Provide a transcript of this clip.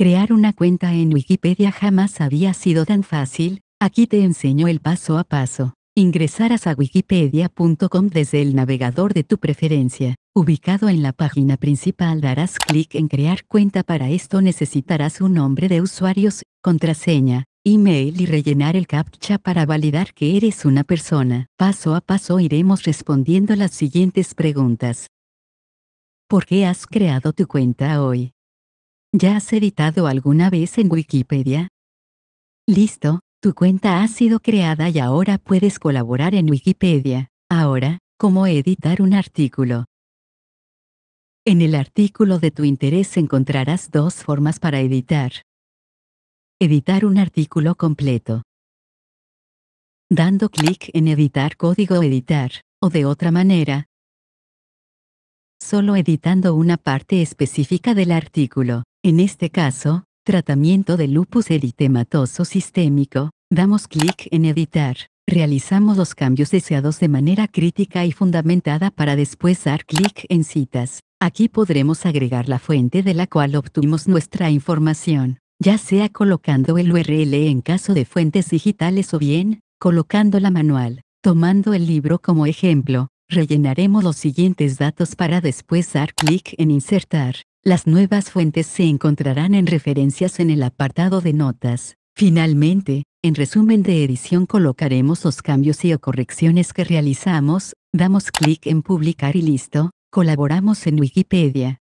Crear una cuenta en Wikipedia jamás había sido tan fácil, aquí te enseño el paso a paso. Ingresarás a wikipedia.com desde el navegador de tu preferencia. Ubicado en la página principal darás clic en crear cuenta. Para esto necesitarás un nombre de usuarios, contraseña, email y rellenar el captcha para validar que eres una persona. Paso a paso iremos respondiendo las siguientes preguntas. ¿Por qué has creado tu cuenta hoy? ¿Ya has editado alguna vez en Wikipedia? Listo, tu cuenta ha sido creada y ahora puedes colaborar en Wikipedia. Ahora, ¿cómo editar un artículo? En el artículo de tu interés encontrarás dos formas para editar. Editar un artículo completo. Dando clic en editar código editar, o de otra manera, solo editando una parte específica del artículo. En este caso, tratamiento de lupus eritematoso sistémico, damos clic en editar. Realizamos los cambios deseados de manera crítica y fundamentada para después dar clic en citas. Aquí podremos agregar la fuente de la cual obtuvimos nuestra información, ya sea colocando el URL en caso de fuentes digitales o bien, colocando la manual. Tomando el libro como ejemplo, rellenaremos los siguientes datos para después dar clic en insertar. Las nuevas fuentes se encontrarán en referencias en el apartado de notas. Finalmente, en resumen de edición colocaremos los cambios y o correcciones que realizamos, damos clic en publicar y listo, colaboramos en Wikipedia.